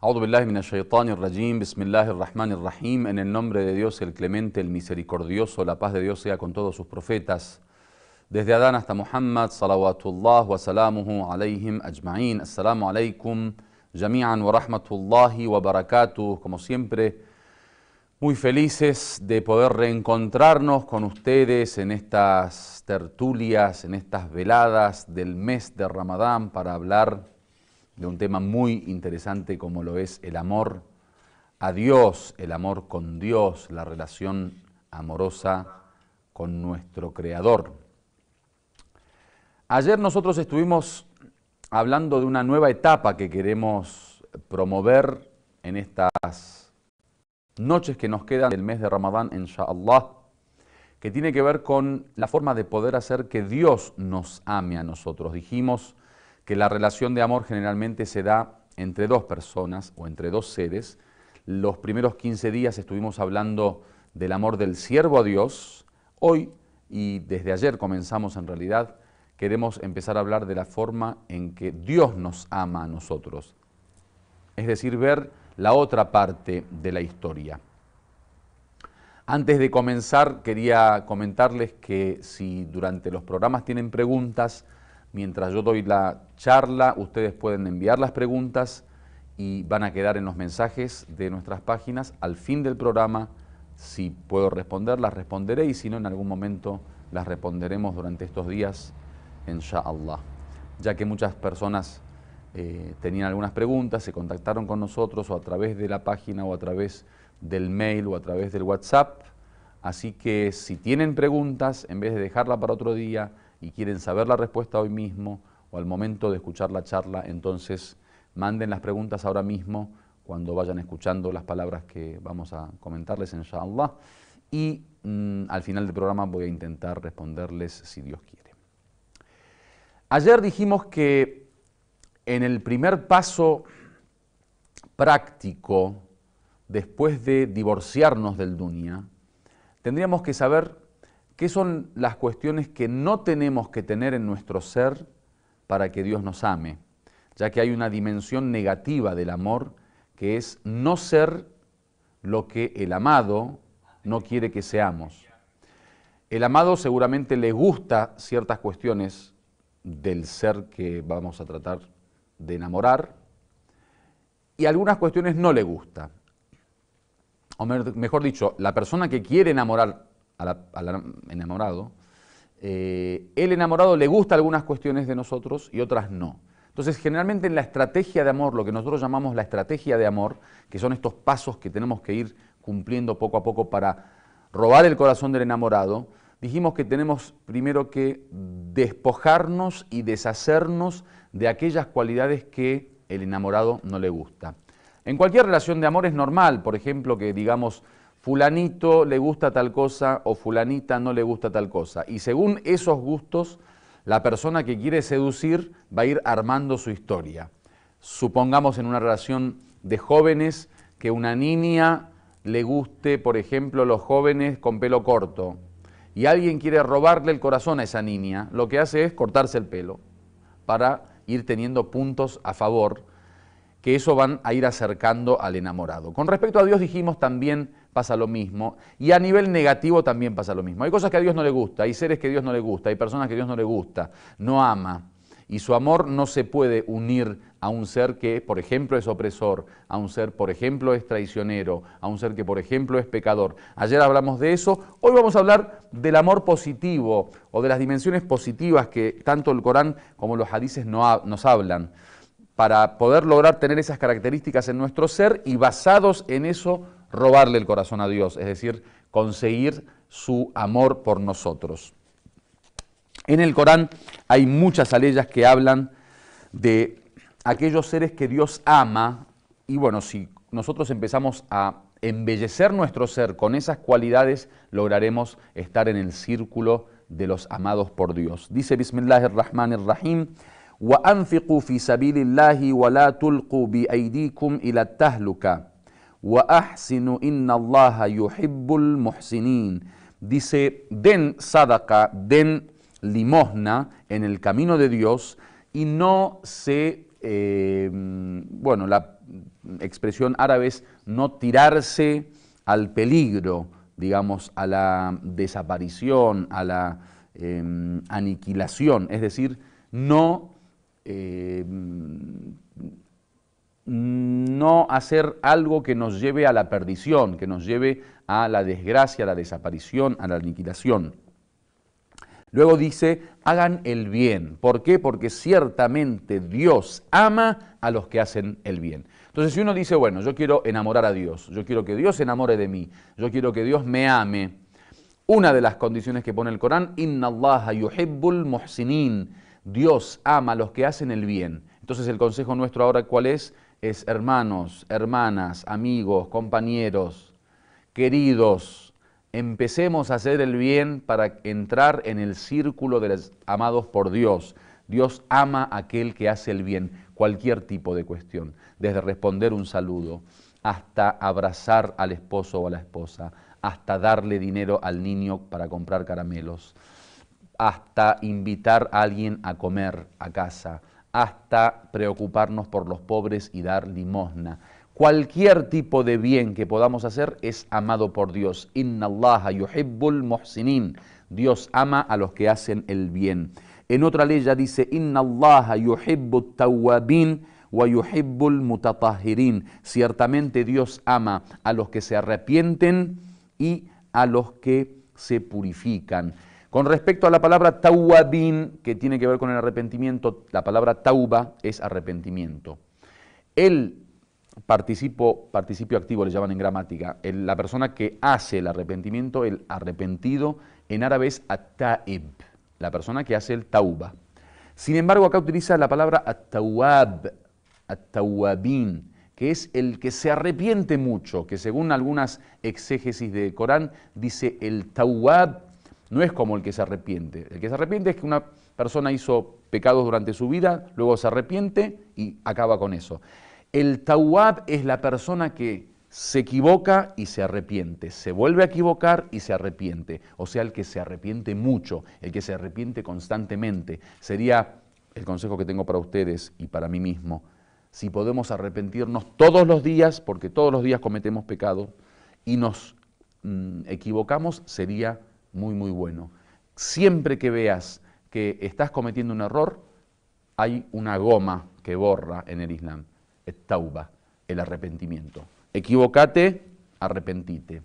Audo billahi rajim, rahim, en el nombre de Dios el clemente, el misericordioso, la paz de Dios sea con todos sus profetas, desde Adán hasta Muhammad, salawatullah wa salamuhu alayhim ajma'in, assalamu alaykum, jami'an wa rahmatullahi wa barakatuh, como siempre, muy felices de poder reencontrarnos con ustedes en estas tertulias, en estas veladas del mes de Ramadán para hablar de un tema muy interesante como lo es el amor a Dios, el amor con Dios, la relación amorosa con nuestro Creador. Ayer nosotros estuvimos hablando de una nueva etapa que queremos promover en estas noches que nos quedan del mes de Ramadán, inshallah, que tiene que ver con la forma de poder hacer que Dios nos ame a nosotros. Dijimos, que la relación de amor generalmente se da entre dos personas o entre dos seres. Los primeros 15 días estuvimos hablando del amor del siervo a Dios. Hoy y desde ayer comenzamos en realidad, queremos empezar a hablar de la forma en que Dios nos ama a nosotros. Es decir, ver la otra parte de la historia. Antes de comenzar, quería comentarles que si durante los programas tienen preguntas, Mientras yo doy la charla, ustedes pueden enviar las preguntas y van a quedar en los mensajes de nuestras páginas. Al fin del programa, si puedo responder, las responderé y si no, en algún momento las responderemos durante estos días, inshallah. Ya que muchas personas eh, tenían algunas preguntas, se contactaron con nosotros o a través de la página o a través del mail o a través del WhatsApp. Así que si tienen preguntas, en vez de dejarla para otro día, y quieren saber la respuesta hoy mismo o al momento de escuchar la charla, entonces manden las preguntas ahora mismo cuando vayan escuchando las palabras que vamos a comentarles, inshallah. Y mm, al final del programa voy a intentar responderles si Dios quiere. Ayer dijimos que en el primer paso práctico, después de divorciarnos del dunya, tendríamos que saber ¿Qué son las cuestiones que no tenemos que tener en nuestro ser para que Dios nos ame? Ya que hay una dimensión negativa del amor que es no ser lo que el amado no quiere que seamos. El amado seguramente le gusta ciertas cuestiones del ser que vamos a tratar de enamorar y algunas cuestiones no le gusta. O mejor dicho, la persona que quiere enamorar al, enamorado, eh, el enamorado le gusta algunas cuestiones de nosotros y otras no. Entonces, generalmente en la estrategia de amor, lo que nosotros llamamos la estrategia de amor, que son estos pasos que tenemos que ir cumpliendo poco a poco para robar el corazón del enamorado, dijimos que tenemos primero que despojarnos y deshacernos de aquellas cualidades que el enamorado no le gusta. En cualquier relación de amor es normal, por ejemplo, que digamos, fulanito le gusta tal cosa o fulanita no le gusta tal cosa. Y según esos gustos, la persona que quiere seducir va a ir armando su historia. Supongamos en una relación de jóvenes que una niña le guste, por ejemplo, los jóvenes con pelo corto, y alguien quiere robarle el corazón a esa niña, lo que hace es cortarse el pelo para ir teniendo puntos a favor, que eso van a ir acercando al enamorado. Con respecto a Dios dijimos también pasa lo mismo. Y a nivel negativo también pasa lo mismo. Hay cosas que a Dios no le gusta, hay seres que a Dios no le gusta, hay personas que a Dios no le gusta, no ama. Y su amor no se puede unir a un ser que, por ejemplo, es opresor, a un ser, por ejemplo, es traicionero, a un ser que, por ejemplo, es pecador. Ayer hablamos de eso, hoy vamos a hablar del amor positivo o de las dimensiones positivas que tanto el Corán como los hadices nos hablan, para poder lograr tener esas características en nuestro ser y basados en eso robarle el corazón a Dios, es decir, conseguir su amor por nosotros. En el Corán hay muchas aleyas que hablan de aquellos seres que Dios ama y bueno, si nosotros empezamos a embellecer nuestro ser con esas cualidades, lograremos estar en el círculo de los amados por Dios. Dice Bismillahir el Rahim. wa sabilillahi wa la tulqu bi aidikum وَأَحْسِنُ Dice, den sadaka, den limosna en el camino de Dios y no se, eh, bueno, la expresión árabe es no tirarse al peligro, digamos, a la desaparición, a la em, aniquilación, es decir, no eh, no hacer algo que nos lleve a la perdición, que nos lleve a la desgracia, a la desaparición, a la aniquilación. Luego dice, hagan el bien. ¿Por qué? Porque ciertamente Dios ama a los que hacen el bien. Entonces, si uno dice, bueno, yo quiero enamorar a Dios, yo quiero que Dios se enamore de mí, yo quiero que Dios me ame, una de las condiciones que pone el Corán, Inna Allah yuhibbul muhsinin, Dios ama a los que hacen el bien. Entonces, el consejo nuestro ahora, ¿cuál es? es hermanos, hermanas, amigos, compañeros, queridos, empecemos a hacer el bien para entrar en el círculo de los amados por Dios. Dios ama a aquel que hace el bien, cualquier tipo de cuestión, desde responder un saludo hasta abrazar al esposo o a la esposa, hasta darle dinero al niño para comprar caramelos, hasta invitar a alguien a comer a casa, hasta preocuparnos por los pobres y dar limosna. Cualquier tipo de bien que podamos hacer es amado por Dios. Inna allaha yuhibbul muhsinin. Dios ama a los que hacen el bien. En otra ley ya dice, Inna allaha tawabin wa yuhibbul Ciertamente Dios ama a los que se arrepienten y a los que se purifican. Con respecto a la palabra tawabin, que tiene que ver con el arrepentimiento, la palabra tauba es arrepentimiento. El participio activo le llaman en gramática, la persona que hace el arrepentimiento, el arrepentido, en árabe es ataib, la persona que hace el tauba. Sin embargo, acá utiliza la palabra at atawabin, que es el que se arrepiente mucho, que según algunas exégesis del Corán dice el tawab no es como el que se arrepiente. El que se arrepiente es que una persona hizo pecados durante su vida, luego se arrepiente y acaba con eso. El tawab es la persona que se equivoca y se arrepiente, se vuelve a equivocar y se arrepiente. O sea, el que se arrepiente mucho, el que se arrepiente constantemente. Sería el consejo que tengo para ustedes y para mí mismo. Si podemos arrepentirnos todos los días, porque todos los días cometemos pecado, y nos mm, equivocamos, sería muy, muy bueno. Siempre que veas que estás cometiendo un error, hay una goma que borra en el Islam, el tauba, el arrepentimiento. Equivocate, arrepentite.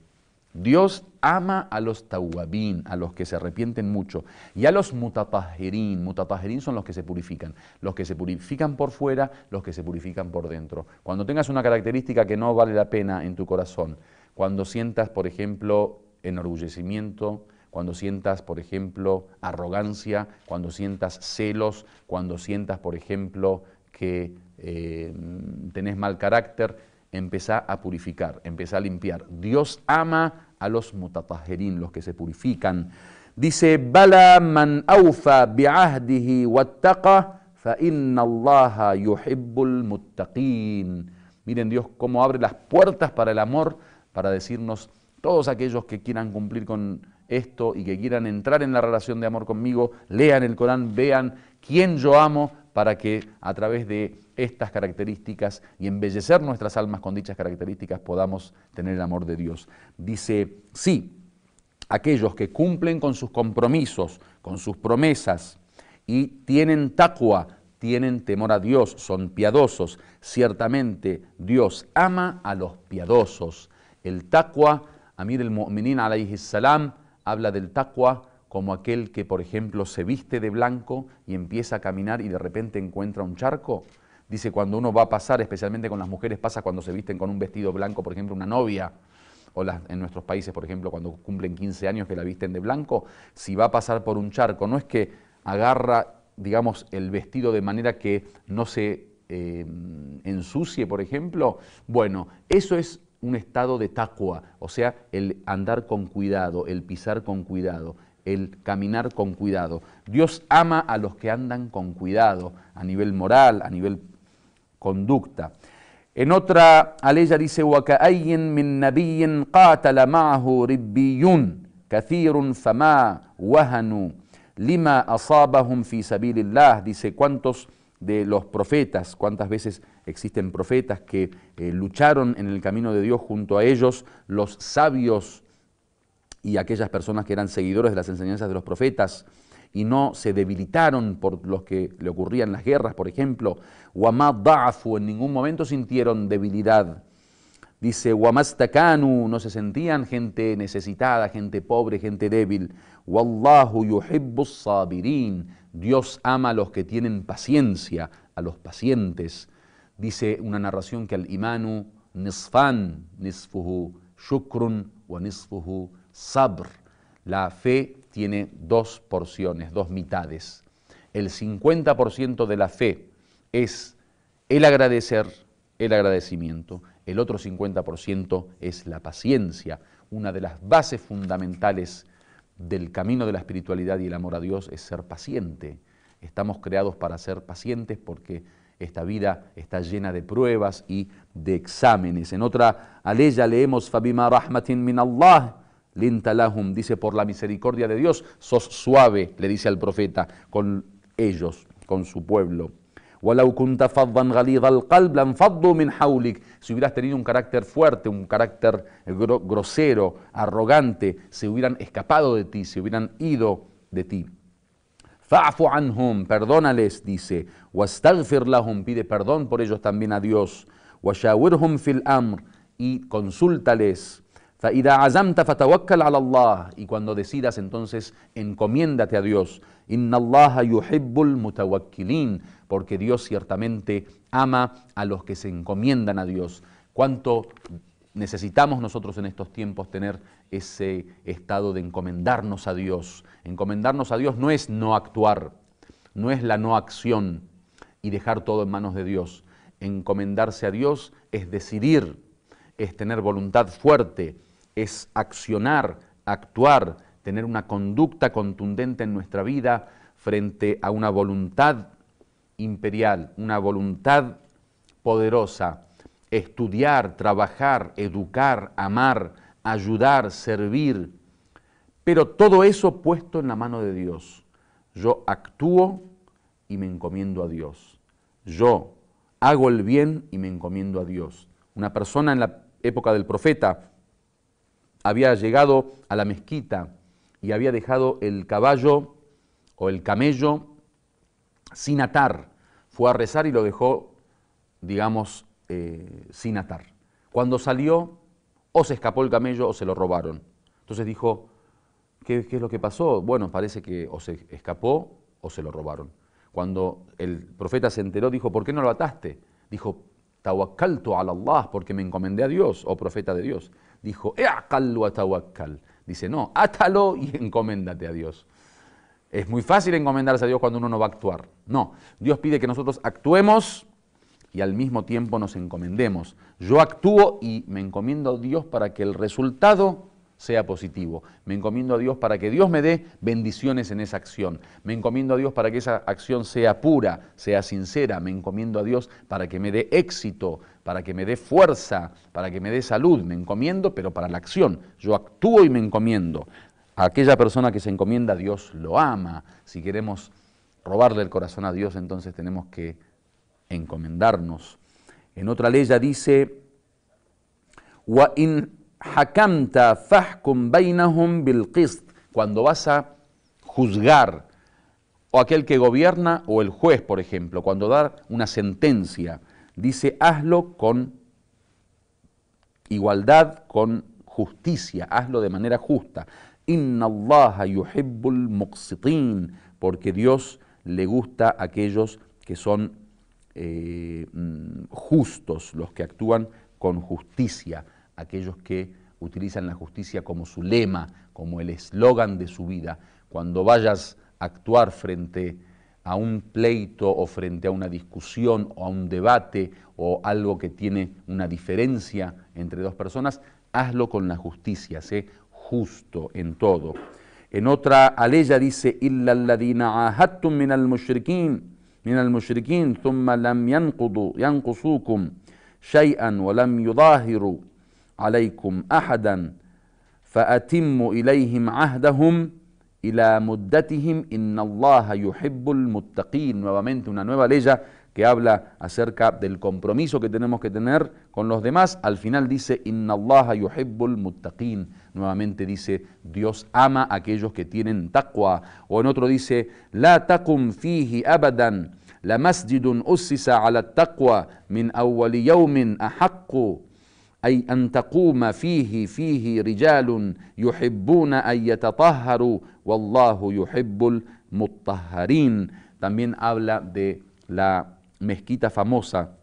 Dios ama a los taubabin, a los que se arrepienten mucho, y a los mutatajerín. Mutatajerín son los que se purifican, los que se purifican por fuera, los que se purifican por dentro. Cuando tengas una característica que no vale la pena en tu corazón, cuando sientas, por ejemplo, enorgullecimiento, cuando sientas, por ejemplo, arrogancia, cuando sientas celos, cuando sientas, por ejemplo, que eh, tenés mal carácter, empezá a purificar, empezá a limpiar. Dios ama a los mutatajerín, los que se purifican. Dice, Bala man aufa bi'ahdihi wattaqa fa inna Miren Dios cómo abre las puertas para el amor, para decirnos, todos aquellos que quieran cumplir con esto y que quieran entrar en la relación de amor conmigo, lean el Corán, vean quién yo amo para que a través de estas características y embellecer nuestras almas con dichas características podamos tener el amor de Dios. Dice, sí, aquellos que cumplen con sus compromisos, con sus promesas y tienen taqwa, tienen temor a Dios, son piadosos. Ciertamente Dios ama a los piadosos. El taqwa, Amir el Mu'minin alayhi salam, habla del tacua como aquel que, por ejemplo, se viste de blanco y empieza a caminar y de repente encuentra un charco. Dice, cuando uno va a pasar, especialmente con las mujeres, pasa cuando se visten con un vestido blanco, por ejemplo, una novia, o en nuestros países, por ejemplo, cuando cumplen 15 años que la visten de blanco, si va a pasar por un charco, no es que agarra, digamos, el vestido de manera que no se eh, ensucie, por ejemplo. Bueno, eso es un estado de taqwa, o sea, el andar con cuidado, el pisar con cuidado, el caminar con cuidado. Dios ama a los que andan con cuidado a nivel moral, a nivel conducta. En otra aleya dice, قَاتَلَ مَعَهُ كَثِيرٌ فَمَا لِمَا أَصَابَهُمْ Dice, ¿cuántos de los profetas, cuántas veces existen profetas que eh, lucharon en el camino de Dios junto a ellos, los sabios y aquellas personas que eran seguidores de las enseñanzas de los profetas y no se debilitaron por los que le ocurrían las guerras, por ejemplo, Wamadafu en ningún momento sintieron debilidad. Dice, Wamastakanu, no se sentían gente necesitada, gente pobre, gente débil. Wallahu sabirin. Dios ama a los que tienen paciencia, a los pacientes. Dice una narración que al imanu nisfan nisfuhu shukrun wa nisfuhu sabr. La fe tiene dos porciones, dos mitades. El 50% de la fe es el agradecer, el agradecimiento. El otro 50% es la paciencia, una de las bases fundamentales del camino de la espiritualidad y el amor a Dios es ser paciente. Estamos creados para ser pacientes porque esta vida está llena de pruebas y de exámenes. En otra aleya leemos, Fabima rahmatin min Allah, lintalahum, dice, por la misericordia de Dios, sos suave, le dice al profeta, con ellos, con su pueblo si hubieras tenido un carácter fuerte un carácter grosero arrogante se hubieran escapado de ti se hubieran ido de ti Fa'fu anhum, perdónales, dice. lahum, pide perdón por ellos también a Dios. y consúltales. y cuando decidas entonces encomiéndate a Dios porque Dios ciertamente ama a los que se encomiendan a Dios. ¿Cuánto necesitamos nosotros en estos tiempos tener ese estado de encomendarnos a Dios? Encomendarnos a Dios no es no actuar, no es la no acción y dejar todo en manos de Dios. Encomendarse a Dios es decidir, es tener voluntad fuerte, es accionar, actuar, tener una conducta contundente en nuestra vida frente a una voluntad imperial, una voluntad poderosa, estudiar, trabajar, educar, amar, ayudar, servir, pero todo eso puesto en la mano de Dios. Yo actúo y me encomiendo a Dios. Yo hago el bien y me encomiendo a Dios. Una persona en la época del profeta había llegado a la mezquita y había dejado el caballo o el camello sin atar fue a rezar y lo dejó, digamos, eh, sin atar. Cuando salió, o se escapó el camello o se lo robaron. Entonces dijo, ¿qué, es lo que pasó? Bueno, parece que o se escapó o se lo robaron. Cuando el profeta se enteró, dijo, ¿por qué no lo ataste? Dijo, tawakkaltu al Allah, porque me encomendé a Dios, o oh profeta de Dios. Dijo, wa tawakkal. Dice, no, átalo y encoméndate a Dios. Es muy fácil encomendarse a Dios cuando uno no va a actuar. No, Dios pide que nosotros actuemos y al mismo tiempo nos encomendemos. Yo actúo y me encomiendo a Dios para que el resultado sea positivo. Me encomiendo a Dios para que Dios me dé bendiciones en esa acción. Me encomiendo a Dios para que esa acción sea pura, sea sincera. Me encomiendo a Dios para que me dé éxito, para que me dé fuerza, para que me dé salud. Me encomiendo, pero para la acción. Yo actúo y me encomiendo aquella persona que se encomienda a Dios lo ama. Si queremos robarle el corazón a Dios, entonces tenemos que encomendarnos. En otra ley ya dice, Cuando vas a juzgar, o aquel que gobierna, o el juez, por ejemplo, cuando dar una sentencia, dice, hazlo con igualdad, con justicia, hazlo de manera justa. Inna Allah yuhibbul muqsitin, porque Dios le gusta a aquellos que son eh, mm, justos, los que actúan con justicia, aquellos que utilizan la justicia como su lema, como el eslogan de su vida. Cuando vayas a actuar frente a un pleito o frente a una discusión o a un debate o algo que tiene una diferencia entre dos personas, hazlo con la justicia, justo en todo. En otra aleya dice, Illa alladina ahattum min al mushrikin, min al mushrikin, thumma lam yanqudu, yanqusukum, shay'an wa lam yudahiru alaykum ahadan, فأتموا إليهم عهدهم إلى مدتهم إن الله يحب المتقين nuevamente una nueva ley que habla acerca del compromiso que tenemos que tener con los demás, al final dice, Inna Allah yuhibbul muttaqin. Nuevamente dice, Dios ama a aquellos que tienen taqwa. O en otro dice, La taqum fihi abadan, la masjidun ussisa ala taqwa min awwali yawmin ahaqqu. أي أن fihi fihi فيه رجال يحبون أن يتطهروا También habla de la mezquita famosa,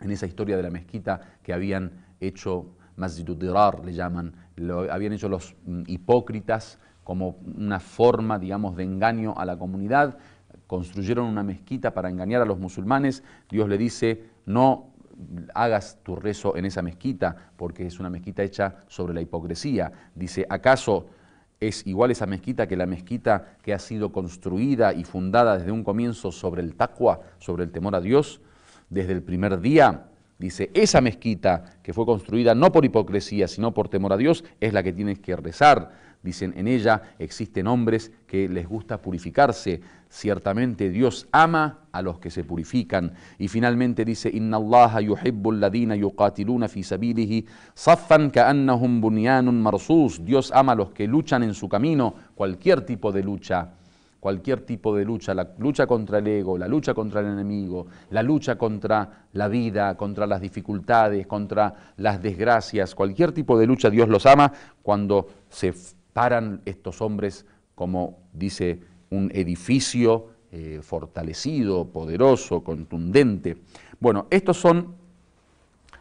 en esa historia de la mezquita que habían hecho, más le llaman, lo habían hecho los mm, hipócritas como una forma, digamos, de engaño a la comunidad, construyeron una mezquita para engañar a los musulmanes, Dios le dice, no hagas tu rezo en esa mezquita, porque es una mezquita hecha sobre la hipocresía. Dice, ¿acaso es igual esa mezquita que la mezquita que ha sido construida y fundada desde un comienzo sobre el tacua sobre el temor a Dios, desde el primer día. Dice, esa mezquita que fue construida no por hipocresía, sino por temor a Dios, es la que tienes que rezar. Dicen, en ella existen hombres que les gusta purificarse. Ciertamente Dios ama a los que se purifican. Y finalmente dice, Inna yuhibbul ladina yuqatiluna fi saffan ka'annahum bunyanun marsus. Dios ama a los que luchan en su camino, cualquier tipo de lucha cualquier tipo de lucha, la lucha contra el ego, la lucha contra el enemigo, la lucha contra la vida, contra las dificultades, contra las desgracias, cualquier tipo de lucha Dios los ama cuando se paran estos hombres como dice un edificio eh, fortalecido, poderoso, contundente. Bueno, estos son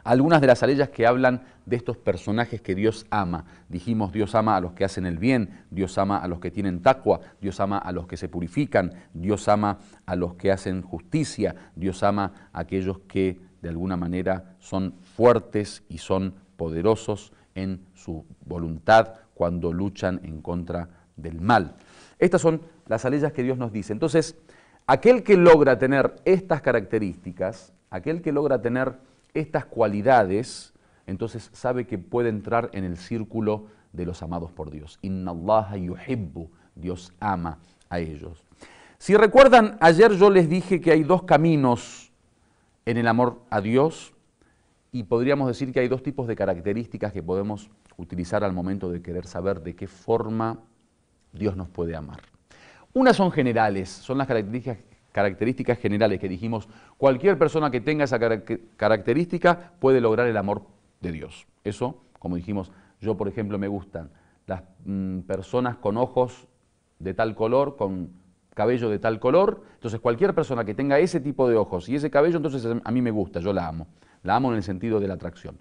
algunas de las aleyas que hablan de estos personajes que Dios ama. Dijimos, Dios ama a los que hacen el bien, Dios ama a los que tienen tacua, Dios ama a los que se purifican, Dios ama a los que hacen justicia, Dios ama a aquellos que de alguna manera son fuertes y son poderosos en su voluntad cuando luchan en contra del mal. Estas son las aleyas que Dios nos dice. Entonces, aquel que logra tener estas características, aquel que logra tener estas cualidades, entonces sabe que puede entrar en el círculo de los amados por Dios. Inna Allah yuhibbu, Dios ama a ellos. Si recuerdan, ayer yo les dije que hay dos caminos en el amor a Dios y podríamos decir que hay dos tipos de características que podemos utilizar al momento de querer saber de qué forma Dios nos puede amar. Unas son generales, son las características, generales que dijimos, cualquier persona que tenga esa característica puede lograr el amor de Dios. Eso, como dijimos, yo por ejemplo me gustan las mm, personas con ojos de tal color, con cabello de tal color, entonces cualquier persona que tenga ese tipo de ojos y ese cabello, entonces a mí me gusta, yo la amo. La amo en el sentido de la atracción.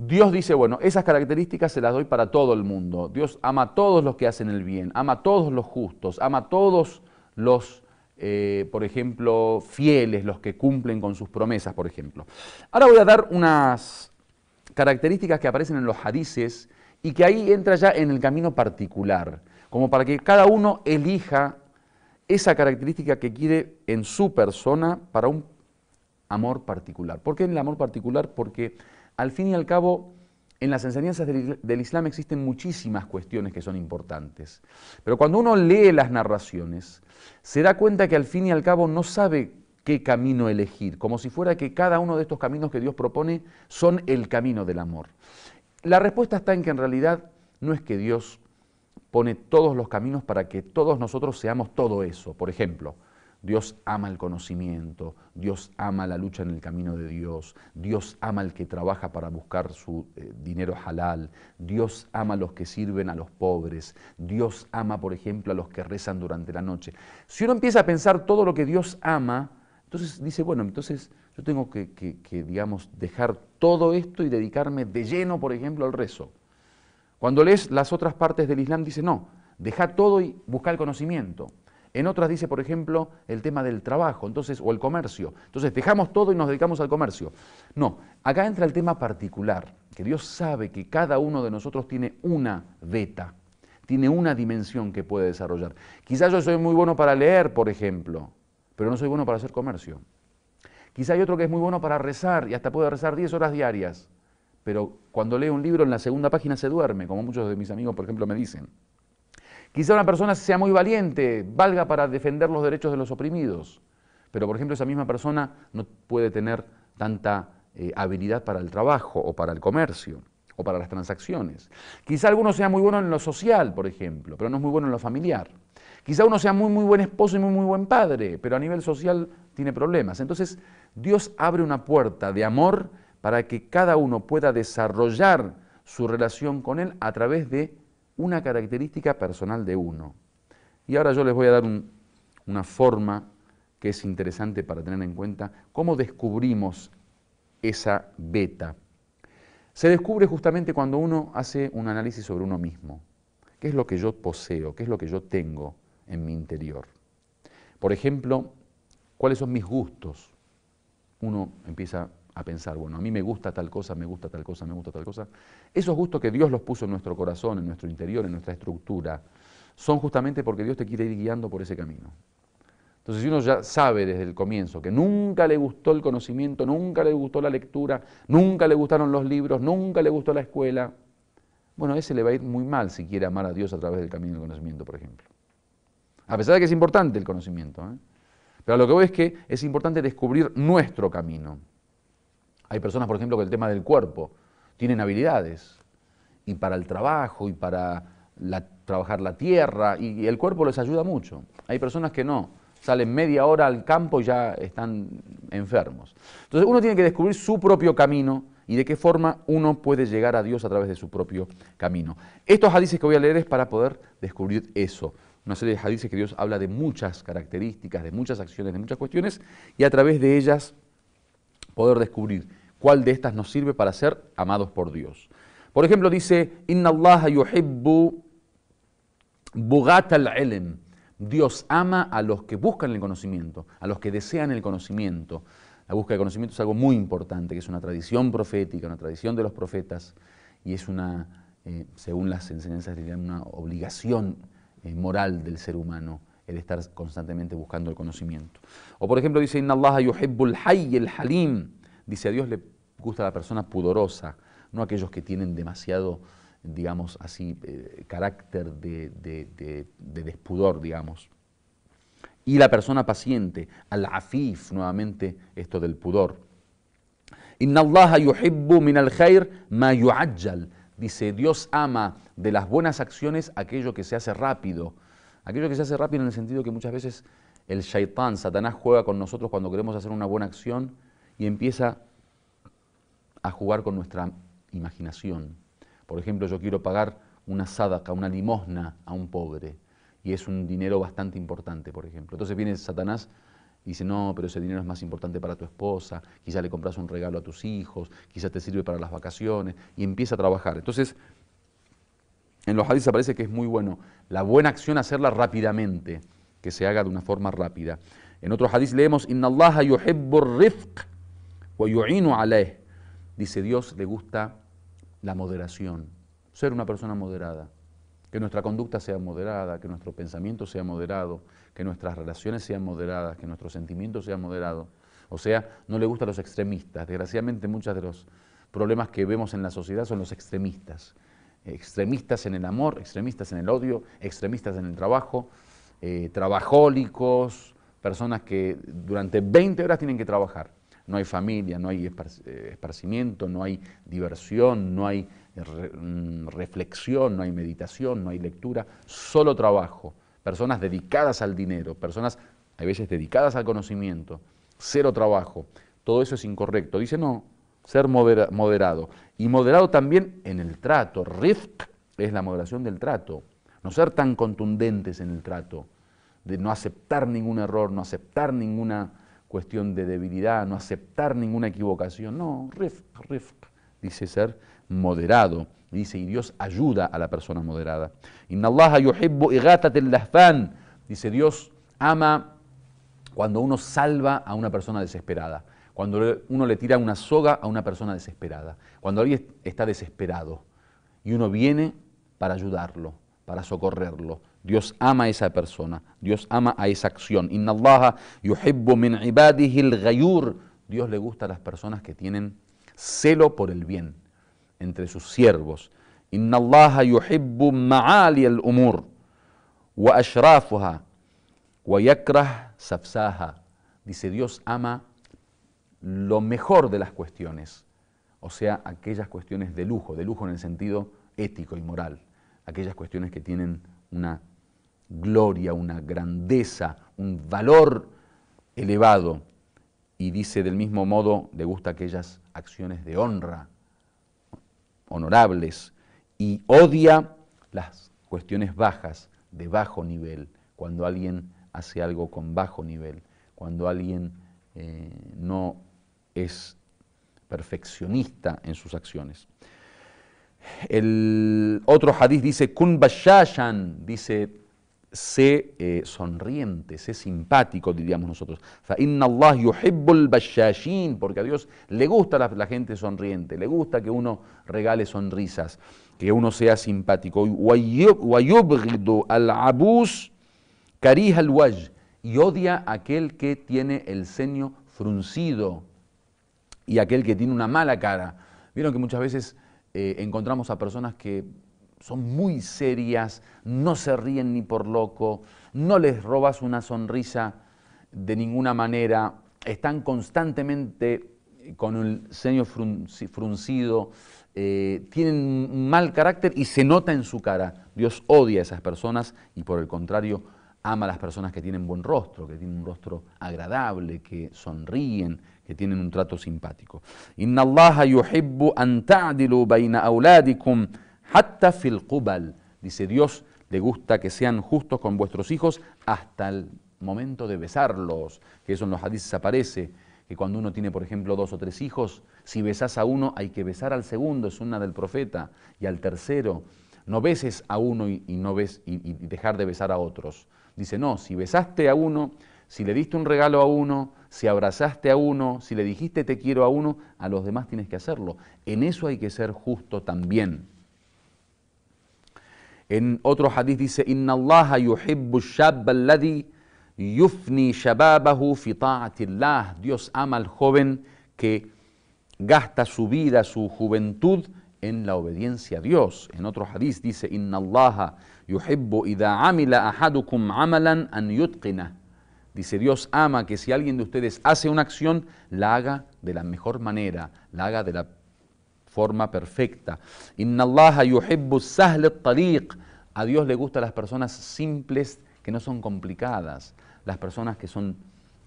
Dios dice, bueno, esas características se las doy para todo el mundo. Dios ama a todos los que hacen el bien, ama a todos los justos, ama a todos los, eh, por ejemplo, fieles, los que cumplen con sus promesas, por ejemplo. Ahora voy a dar unas características que aparecen en los hadices y que ahí entra ya en el camino particular, como para que cada uno elija esa característica que quiere en su persona para un amor particular. ¿Por qué en el amor particular? Porque al fin y al cabo, en las enseñanzas del, Islam existen muchísimas cuestiones que son importantes. Pero cuando uno lee las narraciones, se da cuenta que al fin y al cabo no sabe qué camino elegir, como si fuera que cada uno de estos caminos que Dios propone son el camino del amor. La respuesta está en que en realidad no es que Dios pone todos los caminos para que todos nosotros seamos todo eso. Por ejemplo, Dios ama el conocimiento, Dios ama la lucha en el camino de Dios, Dios ama al que trabaja para buscar su eh, dinero halal, Dios ama a los que sirven a los pobres, Dios ama, por ejemplo, a los que rezan durante la noche. Si uno empieza a pensar todo lo que Dios ama, entonces dice, bueno, entonces yo tengo que, que digamos, dejar todo esto y dedicarme de lleno, por ejemplo, al rezo. Cuando lees las otras partes del Islam, dice, no, deja todo y busca el conocimiento. En otras dice, por ejemplo, el tema del trabajo, entonces, o el comercio. Entonces, dejamos todo y nos dedicamos al comercio. No, acá entra el tema particular, que Dios sabe que cada uno de nosotros tiene una beta, tiene una dimensión que puede desarrollar. Quizás yo soy muy bueno para leer, por ejemplo, pero no soy bueno para hacer comercio. Quizá hay otro que es muy bueno para rezar y hasta puede rezar 10 horas diarias, pero cuando lee un libro en la segunda página se duerme, como muchos de mis amigos, por ejemplo, me dicen. Quizá una persona sea muy valiente, valga para defender los derechos de los oprimidos, pero por ejemplo esa misma persona no puede tener tanta eh, habilidad para el trabajo o para el comercio o para las transacciones. Quizá alguno sea muy bueno en lo social, por ejemplo, pero no es muy bueno en lo familiar. Quizá uno sea muy, muy buen esposo y muy, muy buen padre, pero a nivel social tiene problemas. Entonces Dios abre una puerta de amor para que cada uno pueda desarrollar su relación con Él a través de una característica personal de uno. Y ahora yo les voy a dar una forma que es interesante para tener en cuenta, cómo descubrimos esa beta. Se descubre justamente cuando uno hace un análisis sobre uno mismo. ¿Qué es lo que yo poseo? ¿Qué es lo que yo tengo en mi interior? Por ejemplo, ¿cuáles son mis gustos? Uno empieza a pensar, bueno, a mí me gusta tal cosa, me gusta tal cosa, me gusta tal cosa. Esos gustos que Dios los puso en nuestro corazón, en nuestro interior, en nuestra estructura, son justamente porque Dios te quiere ir guiando por ese camino. Entonces, si uno ya sabe desde el comienzo que nunca le gustó el conocimiento, nunca le gustó la lectura, nunca le gustaron los libros, nunca le gustó la escuela, bueno, a ese le va a ir muy mal si quiere amar a Dios a través del camino del conocimiento, por ejemplo. A pesar de que es importante el conocimiento. ¿eh? Pero lo que voy es que es importante descubrir nuestro camino. Hay personas, por ejemplo, que el tema del cuerpo tienen habilidades y para el trabajo y para trabajar la tierra y, el cuerpo les ayuda mucho. Hay personas que no, salen media hora al campo y ya están enfermos. Entonces uno tiene que descubrir su propio camino y de qué forma uno puede llegar a Dios a través de su propio camino. Estos hadices que voy a leer es para poder descubrir eso. Una serie de hadices que Dios habla de muchas características, de muchas acciones, de muchas cuestiones y a través de ellas poder descubrir cuál de estas nos sirve para ser amados por Dios. Por ejemplo, dice, Inna Allah yuhibbu al-ilm. Dios ama a los que buscan el conocimiento, a los que desean el conocimiento. La búsqueda de conocimiento es algo muy importante, que es una tradición profética, una tradición de los profetas, y es una, eh, según las enseñanzas una obligación eh, moral del ser humano el estar constantemente buscando el conocimiento. O por ejemplo dice, Inna Allah yuhibbul hayy el halim. Dice, a Dios le gusta la persona pudorosa, no aquellos que tienen demasiado, digamos así, eh, carácter de, despudor, digamos. Y la persona paciente, al-afif, nuevamente esto del pudor. Inna min khair ma yu'ajjal. Dice, Dios ama de las buenas acciones aquello que se hace rápido. Aquello que se hace rápido en el sentido que muchas veces el shaitán, Satanás, juega con nosotros cuando queremos hacer una buena acción y empieza a jugar con nuestra imaginación. Por ejemplo, yo quiero pagar una sádaca, una limosna a un pobre, y es un dinero bastante importante, por ejemplo. Entonces viene Satanás y dice, no, pero ese dinero es más importante para tu esposa, quizá le compras un regalo a tus hijos, quizá te sirve para las vacaciones, y empieza a trabajar. Entonces, en los hadiths aparece que es muy bueno la buena acción hacerla rápidamente, que se haga de una forma rápida. En otros hadiths leemos, Inna Allah Dice Dios le gusta la moderación, ser una persona moderada, que nuestra conducta sea moderada, que nuestro pensamiento sea moderado, que nuestras relaciones sean moderadas, que nuestros sentimientos sean moderados. O sea, no le gustan los extremistas. Desgraciadamente muchos de los problemas que vemos en la sociedad son los extremistas. Extremistas en el amor, extremistas en el odio, extremistas en el trabajo, eh, trabajólicos, personas que durante 20 horas tienen que trabajar no hay familia, no hay eh, esparcimiento, no hay diversión, no hay mm, reflexión, no hay meditación, no hay lectura, solo trabajo. Personas dedicadas al dinero, personas a veces dedicadas al conocimiento, cero trabajo. Todo eso es incorrecto. Dice, no, ser moderado. Y moderado también en el trato. Rift es la moderación del trato. No ser tan contundentes en el trato, de no aceptar ningún error, no aceptar ninguna cuestión de debilidad, no aceptar ninguna equivocación. No, rif, rif, dice ser moderado. Dice, y Dios ayuda a la persona moderada. Inna Allah yuhibbu igatatil lahfan. Dice, Dios ama cuando uno salva a una persona desesperada, cuando uno le tira una soga a una persona desesperada, cuando alguien está desesperado y uno viene para ayudarlo, para socorrerlo, Dios ama a esa persona, Dios ama a esa acción. Inna Allaha yuhibbu min ibadihi Dios le gusta a las personas que tienen celo por el bien entre sus siervos. Inna Allaha ma'ali al-umur wa ashrafuha wa Dice Dios ama lo mejor de las cuestiones, o sea, aquellas cuestiones de lujo, de lujo en el sentido ético y moral, aquellas cuestiones que tienen una gloria, una grandeza, un valor elevado. Y dice del mismo modo, le gusta aquellas acciones de honra, honorables, y odia las cuestiones bajas, de bajo nivel, cuando alguien hace algo con bajo nivel, cuando alguien eh, no es perfeccionista en sus acciones. El otro hadith dice, kun bashashan, dice sé eh, sonriente, sé simpático, diríamos nosotros. Inna porque a Dios le gusta la, gente sonriente, le gusta que uno regale sonrisas, que uno sea simpático. al abus al y odia aquel que tiene el ceño fruncido y aquel que tiene una mala cara. Vieron que muchas veces eh, encontramos a personas que son muy serias, no se ríen ni por loco, no les robas una sonrisa de ninguna manera, están constantemente con el ceño fruncido, eh, tienen mal carácter y se nota en su cara. Dios odia a esas personas y por el contrario ama a las personas que tienen buen rostro, que tienen un rostro agradable, que sonríen, que tienen un trato simpático. Inna yuhibbu an ta'dilu bayna auladikum Hatta fil dice Dios, le gusta que sean justos con vuestros hijos hasta el momento de besarlos, que eso en los hadices aparece, que cuando uno tiene, por ejemplo, dos o tres hijos, si besás a uno hay que besar al segundo, es una del profeta, y al tercero. No beses a uno y, no ves, y dejar de besar a otros. Dice, no, si besaste a uno, si le diste un regalo a uno, si abrazaste a uno, si le dijiste te quiero a uno, a los demás tienes que hacerlo. En eso hay que ser justo también. En otro hadith dice, Inna Allah yuhibbu shabba alladhi yufni shababahu fi Dios ama al joven que gasta su vida, su juventud en la obediencia a Dios. En otro hadith dice, Inna Allah yuhibbu idha amila ahadukum amalan an yutqina. Dice, Dios ama que si alguien de ustedes hace una acción, la haga de la mejor manera, la haga de la forma perfecta. Inna A Dios le gustan las personas simples que no son complicadas, las personas que son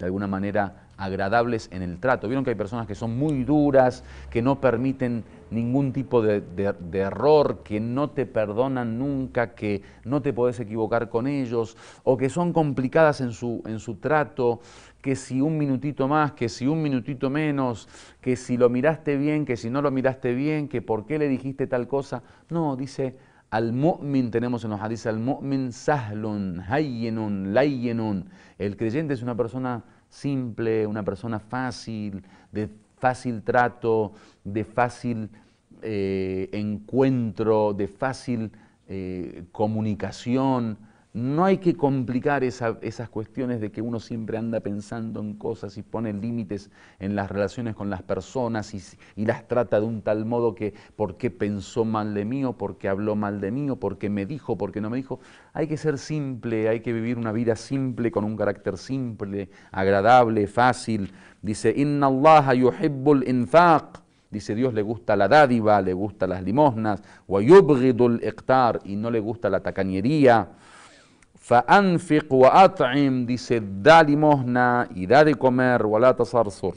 de alguna manera agradables en el trato. Vieron que hay personas que son muy duras, que no permiten ningún tipo de, error, que no te perdonan nunca, que no te podés equivocar con ellos, o que son complicadas en su, en su trato, que si un minutito más, que si un minutito menos, que si lo miraste bien, que si no lo miraste bien, que por qué le dijiste tal cosa. No, dice, al mu'min tenemos en los hadiths, al mu'min sahlun, hayyenun, layyenun, El creyente es una persona simple, una persona fácil, de fácil trato, de fácil eh, encuentro, de fácil eh, comunicación. No hay que complicar esas cuestiones de que uno siempre anda pensando en cosas y pone límites en las relaciones con las personas y, las trata de un tal modo que ¿por qué pensó mal de mí o qué habló mal de mí o qué me dijo, por qué no me dijo. Hay que ser simple, hay que vivir una vida simple, con un carácter simple, agradable, fácil. Dice, Inna Allah yuhibbul infaq. Dice Dios le gusta la dádiva, le gusta las limosnas, wa yubghidul y no le gusta la tacañería. Fa'anfiq wa at'im dice, da limosna y da de comer, walata sarsur,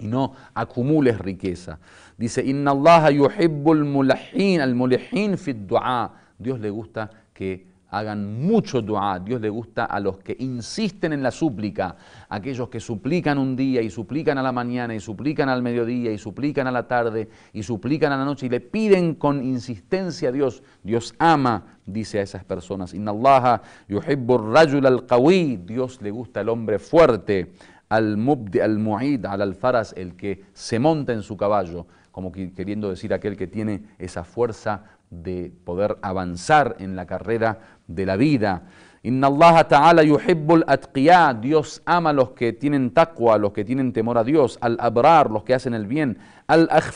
Y no acumules riqueza. Dice, Inna Allah yuhibbul mulhin, al mulhin fi du'a. Dios le gusta que hagan mucho dua. Dios le gusta a los que insisten en la súplica, aquellos que suplican un día y suplican a la mañana y suplican al mediodía y suplican a la tarde y suplican a la noche y le piden con insistencia a Dios. Dios ama, dice a esas personas. Inna Allah yuhibbu al qawi. Dios le gusta al hombre fuerte, al mubdi al mu'id, al alfaras, el que se monta en su caballo como queriendo decir aquel que tiene esa fuerza de poder avanzar en la carrera de la vida. Inna Allah ta'ala yuhibbul atqiyá» Dios ama a los que tienen taqwa, los que tienen temor a Dios, al abrar, los que hacen el bien, al al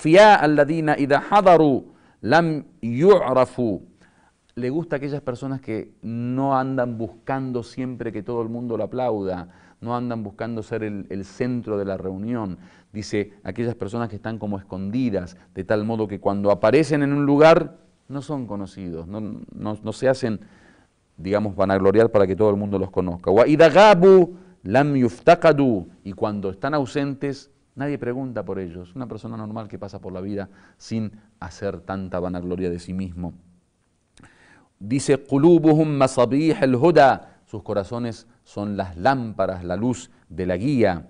alladina idha hadaru lam yu'rafu. Le gusta a aquellas personas que no andan buscando siempre que todo el mundo lo aplauda, no andan buscando ser el centro de la reunión. Dice, aquellas personas que están como escondidas, de tal modo que cuando aparecen en un lugar, no son conocidos, no, no, se hacen, digamos, vanagloriar para que todo el mundo los conozca. y cuando están ausentes, nadie pregunta por ellos. Una persona normal que pasa por la vida sin hacer tanta vanagloria de sí mismo. Dice, qulubuhum el huda, sus corazones son las lámparas, la luz de la guía.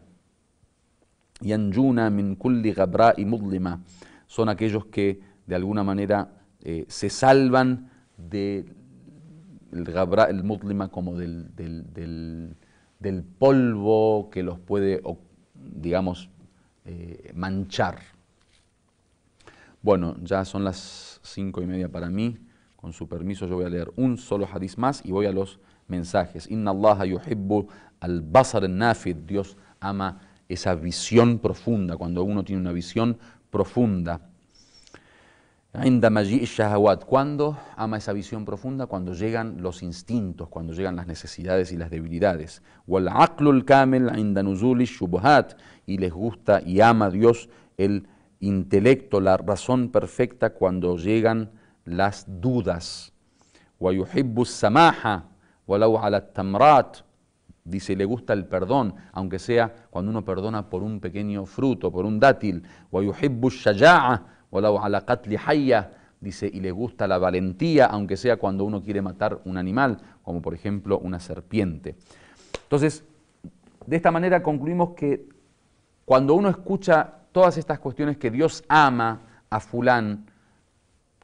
Yanjuna min kulli y mudlima, son aquellos que de alguna manera eh, se salvan del de como del, polvo que los puede, digamos, eh, manchar. Bueno, ya son las cinco y media para mí. Con su permiso yo voy a leer un solo hadiz más y voy a los mensajes. Inna Allah yuhibbu al basar nafid. Dios ama esa visión profunda, cuando uno tiene una visión profunda. Cuando ama esa visión profunda, cuando llegan los instintos, cuando llegan las necesidades y las debilidades. Y les gusta y ama Dios el intelecto, la razón perfecta cuando llegan las dudas. Dice, le gusta el perdón, aunque sea cuando uno perdona por un pequeño fruto, por un dátil dice, y le gusta la valentía, aunque sea cuando uno quiere matar un animal, como por ejemplo una serpiente. Entonces, de esta manera concluimos que cuando uno escucha todas estas cuestiones que Dios ama a fulán,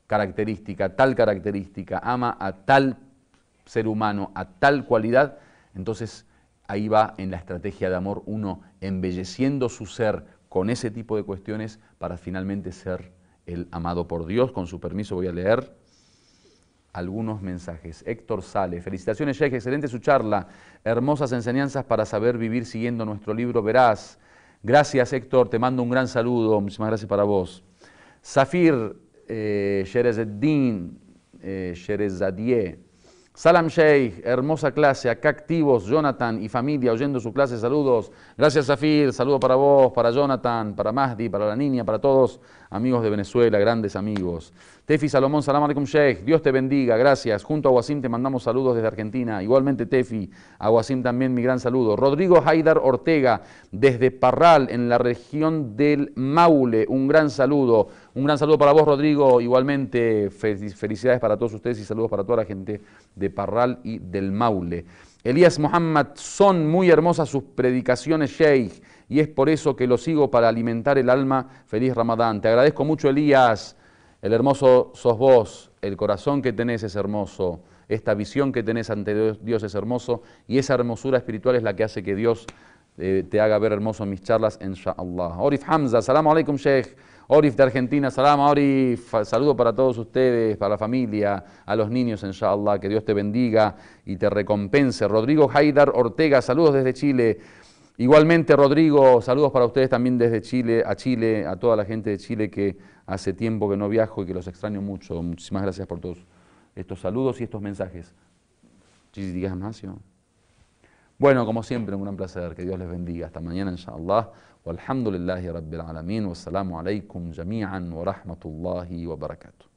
característica, tal característica, ama a tal ser humano, a tal cualidad, entonces ahí va en la estrategia de amor uno embelleciendo su ser con ese tipo de cuestiones para finalmente ser el amado por Dios. Con su permiso voy a leer algunos mensajes. Héctor Sale, felicitaciones Sheikh, excelente su charla, hermosas enseñanzas para saber vivir siguiendo nuestro libro Verás. Gracias Héctor, te mando un gran saludo, muchísimas gracias para vos. Zafir eh, Sherezeddin, eh, Salam Sheikh, hermosa clase, acá activos, Jonathan y familia, oyendo su clase, saludos. Gracias Safir, saludo para vos, para Jonathan, para Mahdi, para la niña, para todos amigos de Venezuela, grandes amigos. Tefi Salomón, salam alaikum sheikh, Dios te bendiga, gracias. Junto a Wasim te mandamos saludos desde Argentina. Igualmente Tefi, a también mi gran saludo. Rodrigo Haidar Ortega, desde Parral, en la región del Maule, un gran saludo. Un gran saludo para vos, Rodrigo. Igualmente, felicidades para todos ustedes y saludos para toda la gente de Parral y del Maule. Elías Mohammed, son muy hermosas sus predicaciones, Sheikh y es por eso que lo sigo para alimentar el alma. Feliz Ramadán. Te agradezco mucho, Elías. El hermoso sos vos, el corazón que tenés es hermoso, esta visión que tenés ante Dios es hermoso y esa hermosura espiritual es la que hace que Dios eh, te haga ver hermoso en mis charlas, inshallah. Orif Hamza, salam alaikum Sheikh. Orif de Argentina, salam Orif, saludo para todos ustedes, para la familia, a los niños, inshallah, que Dios te bendiga y te recompense. Rodrigo Haidar Ortega, saludos desde Chile. Igualmente, Rodrigo, saludos para ustedes también desde Chile, a Chile, a toda la gente de Chile que hace tiempo que no viajo y que los extraño mucho. Muchísimas gracias por todos estos saludos y estos mensajes. Bueno, como siempre, un gran placer. Que Dios les bendiga. Hasta mañana, inshallah. Walhamdulillahi rabbil alamin. Wassalamu alaykum, عليكم wa rahmatullahi wa barakatuh.